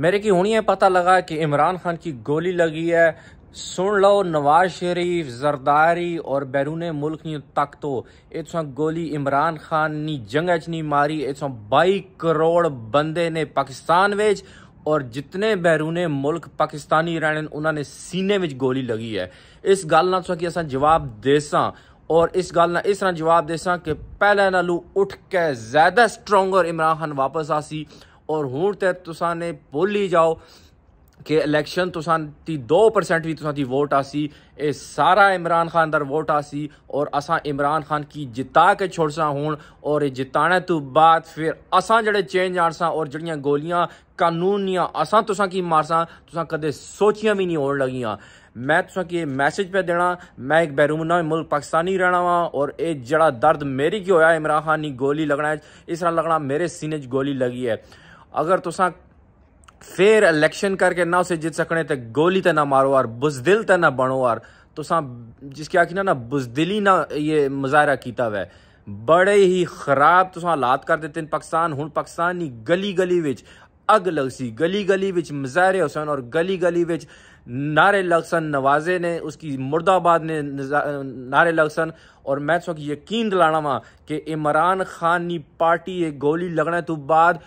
मेरे की हूनी पता लगा कि इमरान खान की गोली लगी है सुन लो नवाज शरीफ जरदारी और बैरून मुल्क नी तक तो इतों गोली इमरान खान नी जंग नहीं मारी इतों बई करोड़ बंदे ने पाकिस्तान विच और जितने बैरून मुल्क पाकिस्तानी रहने उन्होंने सीने में गोली लगी है इस गल ना तुसा कि असा जवाब देसा और इस गल ना इस तरह जवाब देसा कि पहले नालू उठ के ज्यादा स्ट्रोंगर इमरान खान वापस आ सी ਔਰ ਹੁਣ ਤੇ ਤੁਸਾਂ ਨੇ ਬੋਲੀ ਜਾਓ ਕਿ ਇਲੈਕਸ਼ਨ ਤੁਸਾਂ ਦੀ 2% ਵੀ ਤੁਸਾਂ ਦੀ ਵੋਟ ਆਸੀ ਇਹ ਸਾਰਾ ਇਮਰਾਨ ਖਾਨ ਦਾ ਵੋਟ ਆਸੀ ਔਰ ਅਸਾਂ ਇਮਰਾਨ ਖਾਨ ਕੀ ਜਿਤਾ ਕੇ ਛੋੜਸਾਂ ਹੁਣ ਔਰ ਇਹ ਜਿਤਾਣੇ ਤੋਂ ਬਾਅਦ ਫਿਰ ਅਸਾਂ ਜਿਹੜੇ ਚੇਂਜ ਆਣਸਾਂ ਔਰ ਜਿਹੜੀਆਂ ਗੋਲੀਆਂ ਕਾਨੂੰਨੀਆਂ ਅਸਾਂ ਤੁਸਾਂ ਕੀ ਮਾਰਸਾਂ ਤੁਸਾਂ ਕਦੇ ਸੋਚੀਆਂ ਵੀ ਨਹੀਂ ਹੋਣ ਲੱਗੀਆਂ ਮੈਂ ਤੁਸਾਂ ਕੀ ਇਹ ਮੈਸੇਜ ਪੇ ਦੇਣਾ ਮੈਂ ਇੱਕ ਬੈਰੂਮਨਾ ਮੁਲਕ ਪਾਕਿਸਤਾਨੀ ਰਹਿਣਾ ਵਾਂ ਔਰ ਇਹ ਜਿਹੜਾ ਦਰਦ ਮੇਰੀ ਕੀ ਹੋਇਆ ਇਮਰਾਨ ਖਾਨ ਦੀ ਗੋਲੀ ਲੱਗਣਾ ਇਸ ਤਰ੍ਹਾਂ ਲੱਗਣਾ ਮੇਰੇ ਸੀਨੇ 'ਚ ਗੋਲੀ ਲੱਗੀ ਹੈ अगर तोसां फिर इलेक्शन करके ना उसे जीत सकने ते गोली ते ना मारो और बुजदिल ते ना बनो और तुसा जिसके आखिर ना बुजदिली ना ये मुजाहरा किया हुआ बड़े ही खराब तुसा हालात कर देते पाकिस्तान हूँ पाकिस्तान की गली गली विच अग लग सी गली गली विच मुजाहरे हो सन और गली गली विच नारे लग सन नवाजे ने उसकी मुर्दाबाद ने नारे लग सन और मैं यकीन दिलाना वहाँ कि इमरान खान की पार्टी ये गोली लगने तू तो बाद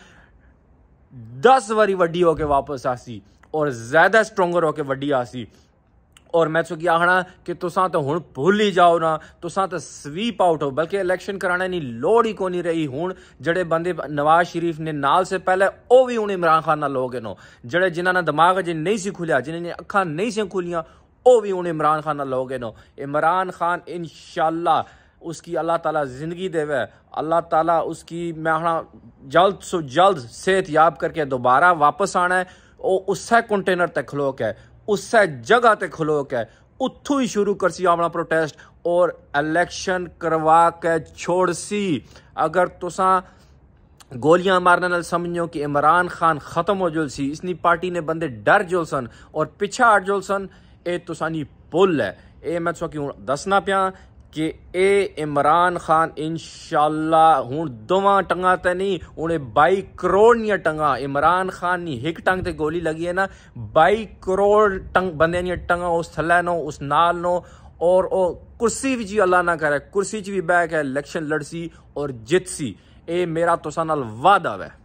दस वारी वड्डी होके आ सी और ज़्यादा स्ट्रोंगर वी आ सी और मैं चुकी आखना हाँ कि तुसा तो हूँ भूल ही जाओ ना तुसा तो स्वीप आउट हो बल्कि इलेक्शन कराने की लड़ ही नहीं रही हूँ जड़े बंदे नवाज शरीफ ने नाल से पहले वह भी हूँ इमरान खान ना लोग नो जड़े जिन्होंने दिमाग अजे नहीं सी खुलिया जिन्हें अखा नहीं सी खुलिया वह भी हूँ इमरान खान ना लोग नो इमरान खान इन शाला उसकी अल्लाह ताला ज़िंदगी देवे अल्लाह ताला उसकी मैं जल्द से जल्द सेहत याब करके दोबारा वापस आना है और उस कंटेनर तक खलोक है उस जगह तक खलोक है उत्थों ही शुरू कर सी अपना प्रोटेस्ट और इलेक्शन करवा के छोड़ सी अगर तुसा गोलियां मारने नाल समझो कि इमरान खान ख़त्म हो जुल सी इसनी पार्टी ने बंदे डर जुल सन और पिछा हट जुल सन ये तुसानी पुल है ये मैं तुसा क्यों दसना पाया कि ए इमरान खान इन इंशाला हूँ दोवह टंगा तो नहीं हूँ बई करोड़ टंगा इमरान खान नहीं एक टंग से गोली लगी है ना बई करोड़ टंग बंद टंगा उस थले नो उस नाल नो और ओ, कुर्सी भी जी अल्लाह ना करे कुर्सी च भी बह के इलेक्शन लड़ सी और जित सी ये मेरा तुसा नाल वादा वै